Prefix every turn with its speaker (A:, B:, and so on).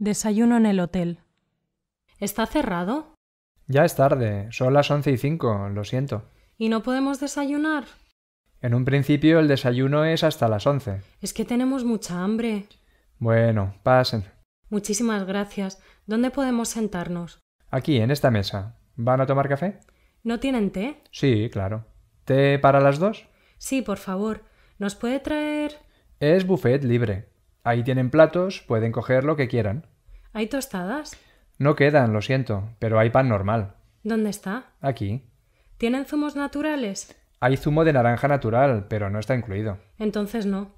A: Desayuno en el hotel. ¿Está cerrado?
B: Ya es tarde, son las once y cinco, lo siento.
A: ¿Y no podemos desayunar?
B: En un principio el desayuno es hasta las once.
A: Es que tenemos mucha hambre.
B: Bueno, pasen.
A: Muchísimas gracias. ¿Dónde podemos sentarnos?
B: Aquí, en esta mesa. ¿Van a tomar café?
A: ¿No tienen té?
B: Sí, claro. ¿Té para las dos?
A: Sí, por favor. ¿Nos puede traer?
B: Es buffet libre. Ahí tienen platos, pueden coger lo que quieran.
A: ¿Hay tostadas?
B: No quedan, lo siento, pero hay pan normal.
A: ¿Dónde está? Aquí. ¿Tienen zumos naturales?
B: Hay zumo de naranja natural, pero no está incluido. Entonces no.